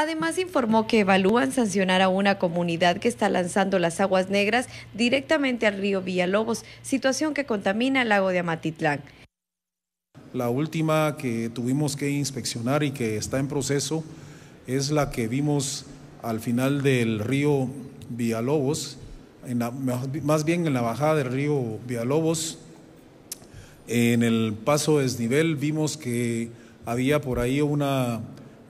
Además, informó que evalúan sancionar a una comunidad que está lanzando las aguas negras directamente al río Villalobos, situación que contamina el lago de Amatitlán. La última que tuvimos que inspeccionar y que está en proceso es la que vimos al final del río Villalobos, más bien en la bajada del río Villalobos, en el paso desnivel vimos que había por ahí una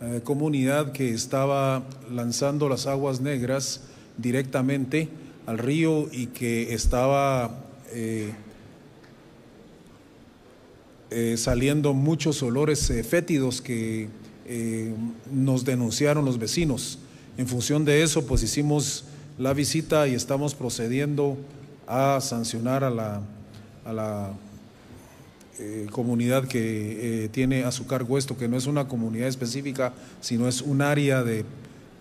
eh, comunidad que estaba lanzando las aguas negras directamente al río y que estaba eh, eh, saliendo muchos olores fétidos que nos denunciaron los vecinos. En función de eso, pues hicimos la visita y estamos procediendo a sancionar a la, a la eh, comunidad que eh, tiene a su cargo esto, que no es una comunidad específica, sino es un área de,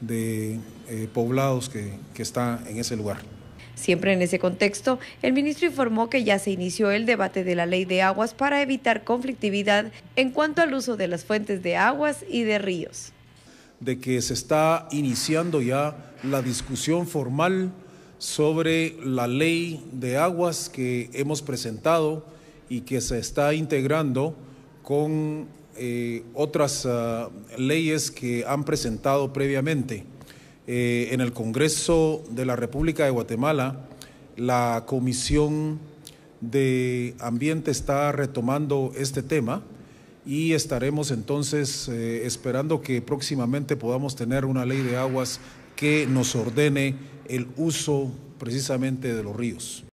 eh, poblados que, que está en ese lugar. Siempre en ese contexto, el ministro informó que ya se inició el debate de la ley de aguas para evitar conflictividad en cuanto al uso de las fuentes de aguas y de ríos. De que se está iniciando ya la discusión formal sobre la ley de aguas que hemos presentado y que se está integrando con eh, otras ah, leyes que han presentado previamente. Eh, en el Congreso de la República de Guatemala, la Comisión de Ambiente está retomando este tema y estaremos entonces eh, esperando que próximamente podamos tener una ley de aguas que nos ordene el uso precisamente de los ríos.